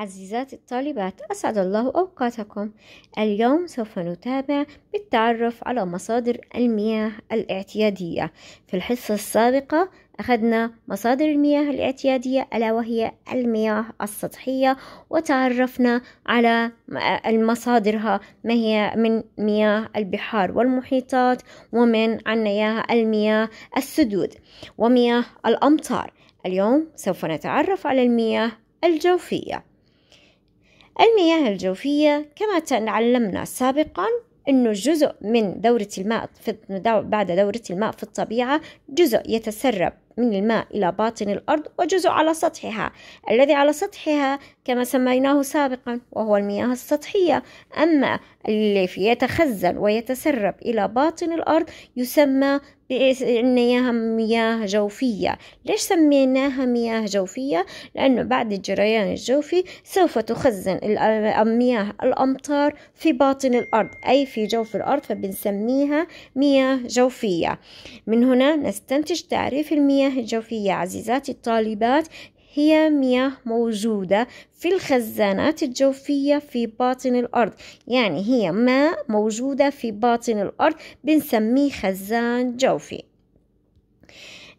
عزيزاتي الطالبات أسعد الله أوقاتكم اليوم سوف نتابع بالتعرف على مصادر المياه الاعتيادية في الحصة السابقة أخذنا مصادر المياه الاعتيادية ألا وهي المياه السطحية وتعرفنا على المصادرها ما هي من مياه البحار والمحيطات ومن مياه المياه السدود ومياه الأمطار اليوم سوف نتعرف على المياه الجوفية المياه الجوفية كما تعلمنا سابقا أنه جزء من دورة الماء في بعد دورة الماء في الطبيعة جزء يتسرب من الماء إلى باطن الأرض وجزء على سطحها الذي على سطحها كما سميناه سابقا وهو المياه السطحية أما اللي يتخزن ويتسرب إلى باطن الأرض يسمى بأنها مياه جوفية ليش سميناها مياه جوفية؟ لأنه بعد الجريان الجوفي سوف تخزن مياه الأمطار في باطن الأرض أي في جوف الأرض فبنسميها مياه جوفية من هنا نستنتج تعريف المياه المياه الجوفية عزيزاتي الطالبات هي مياه موجودة في الخزانات الجوفية في باطن الأرض يعني هي ماء موجودة في باطن الأرض بنسميه خزان جوفي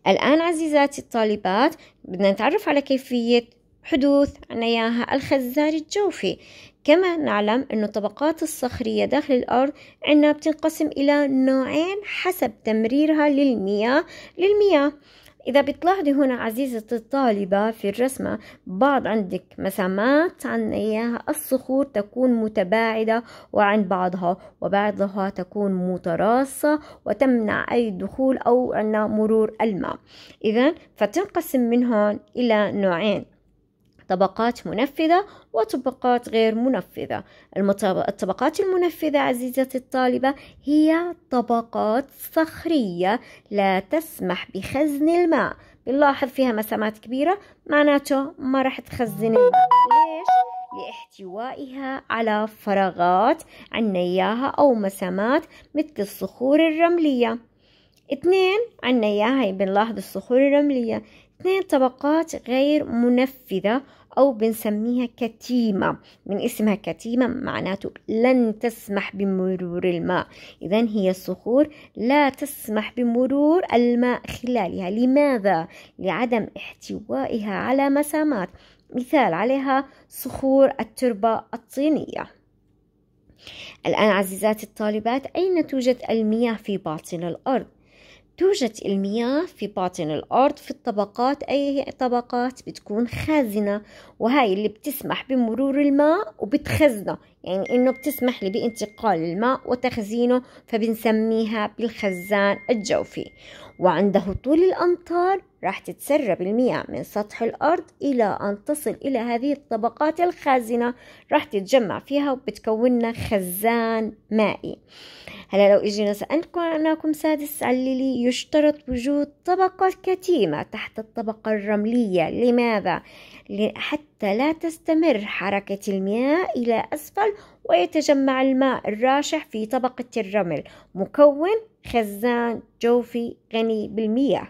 الآن عزيزاتي الطالبات بدنا نتعرف على كيفية حدوث عناياها الخزان الجوفي كما نعلم أن الطبقات الصخرية داخل الأرض عندنا بتنقسم إلى نوعين حسب تمريرها للمياه للمياه إذا بتلاحظي هنا عزيزة الطالبة في الرسمة بعض عندك مسامات عن إياها الصخور تكون متباعدة وعن بعضها وبعضها تكون متراصة وتمنع أي دخول أو أن مرور الماء إذا فتنقسم من هون إلى نوعين طبقات منفذة وطبقات غير منفذة الطبقات المنفذة عزيزتي الطالبة هي طبقات صخرية لا تسمح بخزن الماء بنلاحظ فيها مسامات كبيرة معناته ما راح تخزن الماء ليش؟ لاحتوائها على فراغات عنا إياها أو مسامات مثل الصخور الرملية اثنين عنا إياها بنلاحظ الصخور الرملية اثنين طبقات غير منفذة أو بنسميها كتيمة من اسمها كتيمة معناته لن تسمح بمرور الماء إذا هي الصخور لا تسمح بمرور الماء خلالها لماذا؟ لعدم احتوائها على مسامات مثال عليها صخور التربة الطينية الآن عزيزاتي الطالبات أين توجد المياه في باطن الأرض؟ توجد المياه في باطن الأرض في الطبقات أي طبقات بتكون خازنة وهاي اللي بتسمح بمرور الماء وبتخزنه يعني إنه بتسمح لي بانتقال الماء وتخزينه فبنسميها بالخزان الجوفي وعند هطول الأمطار راح تتسرب المياه من سطح الأرض إلى أن تصل إلى هذه الطبقات الخازنة راح تتجمع فيها وبتكوننا خزان مائي هلا لو إجينا سألكم سألناكم سادس عللي يشترط وجود طبقة كتيمة تحت الطبقة الرملية لماذا؟ حتى لا تستمر حركة المياه إلى أسفل ويتجمع الماء الراشح في طبقة الرمل مكون خزان جوفي غني بالمياه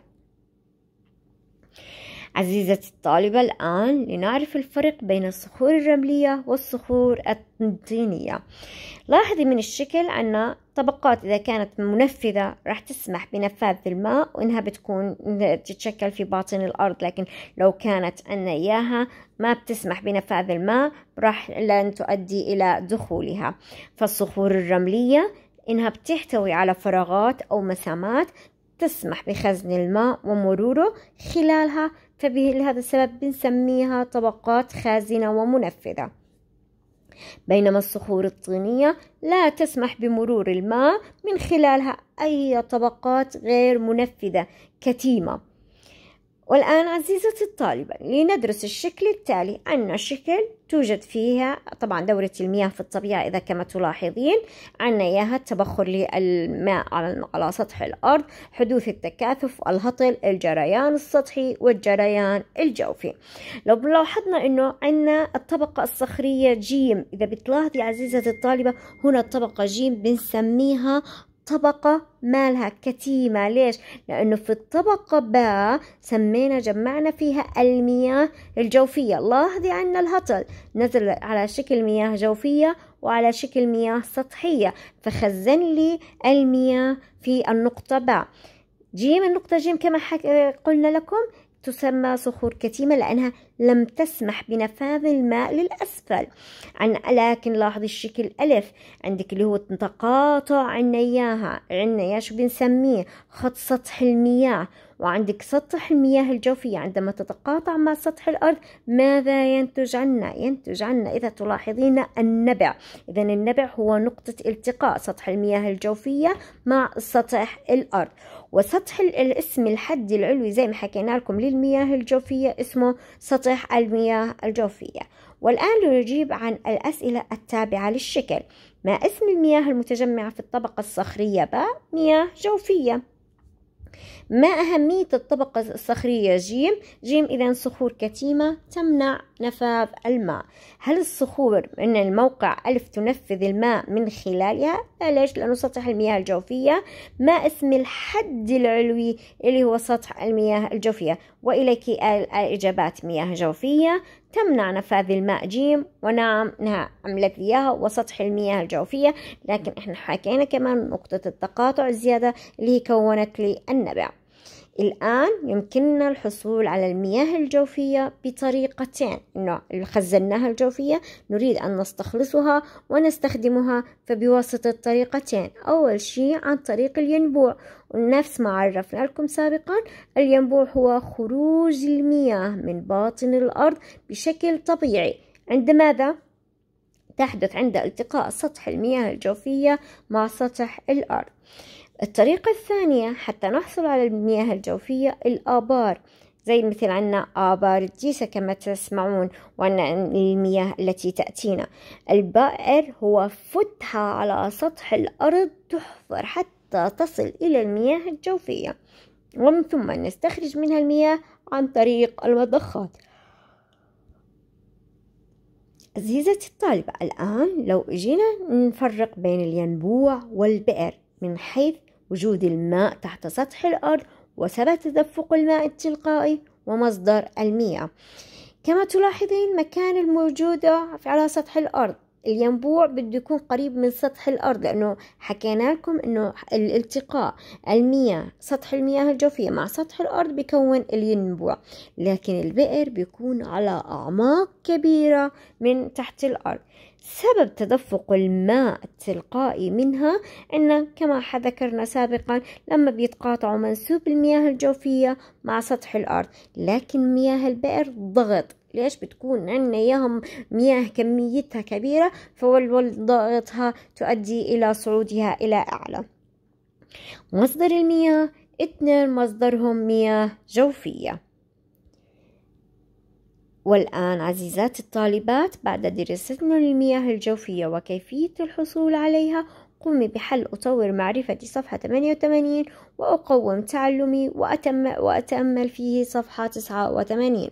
عزيزتي الطالبة الآن لنعرف الفرق بين الصخور الرملية والصخور الطينية لاحظي من الشكل أن طبقات إذا كانت منفذة راح تسمح بنفاذ الماء وإنها بتكون تتشكل في باطن الأرض لكن لو كانت أن إياها ما بتسمح بنفاذ الماء راح لن تؤدي إلى دخولها فالصخور الرملية إنها بتحتوي على فراغات أو مسامات تسمح بخزن الماء ومروره خلالها فبه لهذا السبب بنسميها طبقات خازنة ومنفذة بينما الصخور الطينية لا تسمح بمرور الماء من خلالها أي طبقات غير منفذة كتيمة والآن عزيزتي الطالبة لندرس الشكل التالي عندنا شكل توجد فيها طبعا دورة المياه في الطبيعة إذا كما تلاحظين عندنا إياها التبخر للماء على سطح الأرض حدوث التكاثف الهطل الجريان السطحي والجريان الجوفي لو لاحظنا أنه عندنا الطبقة الصخرية جيم إذا بتلاحظي عزيزة الطالبة هنا الطبقة جيم بنسميها طبقة مالها كتيمة ليش؟ لأنه في الطبقة باء سمينا جمعنا فيها المياه الجوفية لاحظي عنا الهطل نزل على شكل مياه جوفية وعلى شكل مياه سطحية فخزن لي المياه في النقطة باء جيم النقطة جيم كما حك... قلنا لكم تسمى صخور كتيمة لأنها لم تسمح بنفاذ الماء للأسفل عن لكن لاحظي الشكل ألف عندك اللي هو تقاطع عنا إياها عنا إياه شو بنسميه خط سطح المياه وعندك سطح المياه الجوفية عندما تتقاطع مع سطح الأرض ماذا ينتج عنا؟ ينتج عنا إذا تلاحظين النبع إذا النبع هو نقطة التقاء سطح المياه الجوفية مع سطح الأرض وسطح الاسم الحدي العلوي زي ما حكينا لكم للمياه الجوفية اسمه سطح المياه الجوفية والآن لنجيب عن الأسئلة التابعة للشكل ما اسم المياه المتجمعة في الطبقة الصخرية باء مياه جوفية ما أهمية الطبقة الصخرية جيم؟ جيم إذا صخور كتيمة تمنع نفاذ الماء هل الصخور من الموقع ألف تنفذ الماء من خلالها؟ لا ليش؟ لأنه سطح المياه الجوفية ما اسم الحد العلوي اللي هو سطح المياه الجوفية وإليك الإجابات مياه جوفية تمنع نفاذ الماء جيم ونعم إنها عملت إياها وسطح المياه الجوفية لكن إحنا حكينا كمان نقطة التقاطع الزيادة اللي كونت لي النبع الآن يمكننا الحصول على المياه الجوفية بطريقتين إنه خزناها الجوفية نريد أن نستخلصها ونستخدمها فبواسطة طريقتين أول شيء عن طريق الينبوع ونفس ما عرفنا لكم سابقا الينبوع هو خروج المياه من باطن الأرض بشكل طبيعي عند ماذا؟ تحدث عند التقاء سطح المياه الجوفية مع سطح الأرض الطريقة الثانية حتى نحصل على المياه الجوفية الآبار زي مثل عنا آبار الديسة كما تسمعون وعنا المياه التي تأتينا البائر هو فتحة على سطح الأرض تحفر حتى تصل إلى المياه الجوفية ومن ثم نستخرج منها المياه عن طريق المضخات عزيزتي الطالبة الآن لو إجينا نفرق بين الينبوع والبئر من حيث وجود الماء تحت سطح الأرض وسبب تدفق الماء التلقائي ومصدر المياه كما تلاحظين مكان الموجودة على سطح الأرض الينبوع بده يكون قريب من سطح الأرض لأنه حكينا لكم أنه الالتقاء المياه سطح المياه الجوفية مع سطح الأرض بيكون الينبوع لكن البئر بيكون على أعماق كبيرة من تحت الأرض سبب تدفق الماء التلقائي منها أن كما ذكرنا سابقا لما بيتقاطعوا منسوب المياه الجوفية مع سطح الأرض لكن مياه البئر ضغط ليش بتكون عندنا ياهم مياه كميتها كبيرة فولول تؤدي إلى صعودها إلى أعلى مصدر المياه اثنين مصدرهم مياه جوفيه والآن عزيزات الطالبات بعد دراستنا للمياه الجوفية وكيفية الحصول عليها قومي بحل أطور معرفتي صفحة 88 وأقوم تعلمي وأتم وأتأمل فيه صفحة 89